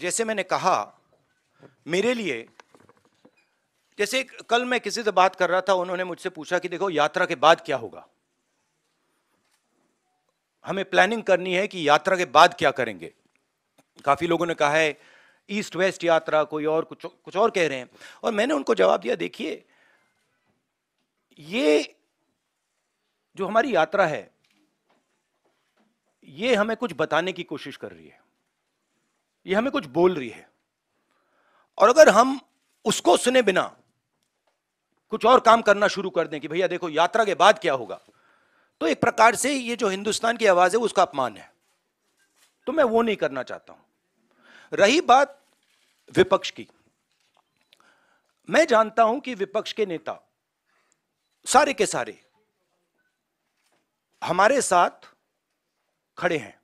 जैसे मैंने कहा मेरे लिए जैसे कल मैं किसी से बात कर रहा था उन्होंने मुझसे पूछा कि देखो यात्रा के बाद क्या होगा हमें प्लानिंग करनी है कि यात्रा के बाद क्या करेंगे काफ़ी लोगों ने कहा है ईस्ट वेस्ट यात्रा कोई और कुछ कुछ और कह रहे हैं और मैंने उनको जवाब दिया देखिए ये जो हमारी यात्रा है ये हमें कुछ बताने की कोशिश कर रही है ये हमें कुछ बोल रही है और अगर हम उसको सुने बिना कुछ और काम करना शुरू कर दें कि भैया देखो यात्रा के बाद क्या होगा तो एक प्रकार से ये जो हिंदुस्तान की आवाज है उसका अपमान है तो मैं वो नहीं करना चाहता हूं रही बात विपक्ष की मैं जानता हूं कि विपक्ष के नेता सारे के सारे हमारे साथ खड़े हैं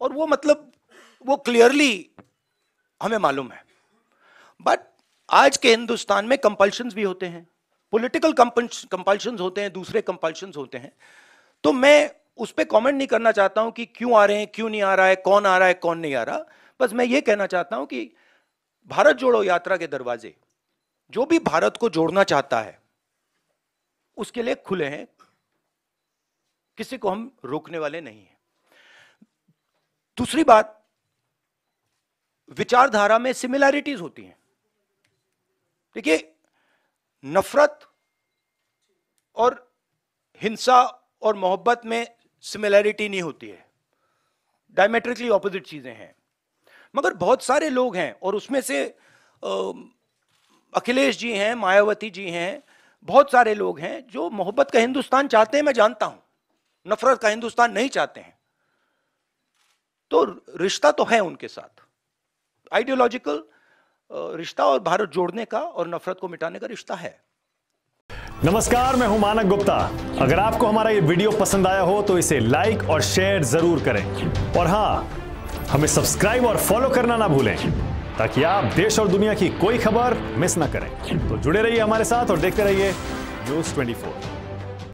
और वो मतलब वो क्लियरली हमें मालूम है बट आज के हिंदुस्तान में कंपल्शन भी होते हैं पोलिटिकल कंपल्शन होते हैं दूसरे कंपल्शन होते हैं तो मैं उस पर कॉमेंट नहीं करना चाहता हूं कि क्यों आ रहे हैं क्यों नहीं आ रहा है कौन आ रहा है कौन नहीं आ रहा बस मैं ये कहना चाहता हूं कि भारत जोड़ो यात्रा के दरवाजे जो भी भारत को जोड़ना चाहता है उसके लिए खुले हैं किसी को हम रोकने वाले नहीं हैं दूसरी बात विचारधारा में सिमिलैरिटीज होती हैं देखिए नफरत और हिंसा और मोहब्बत में सिमिलैरिटी नहीं होती है डायमेट्रिकली ऑपोजिट चीज़ें हैं मगर बहुत सारे लोग हैं और उसमें से अखिलेश जी हैं मायावती जी हैं बहुत सारे लोग हैं जो मोहब्बत का हिंदुस्तान चाहते हैं मैं जानता हूं नफरत का हिंदुस्तान नहीं चाहते हैं तो रिश्ता तो है उनके साथ आइडियोलॉजिकल uh, रिश्ता और भारत जोड़ने का और नफरत को मिटाने का रिश्ता है नमस्कार मैं हूं मानक गुप्ता अगर आपको हमारा ये वीडियो पसंद आया हो तो इसे लाइक और शेयर जरूर करें और हाँ हमें सब्सक्राइब और फॉलो करना ना भूलें ताकि आप देश और दुनिया की कोई खबर मिस ना करें तो जुड़े रहिए हमारे साथ और देखते रहिए न्यूज ट्वेंटी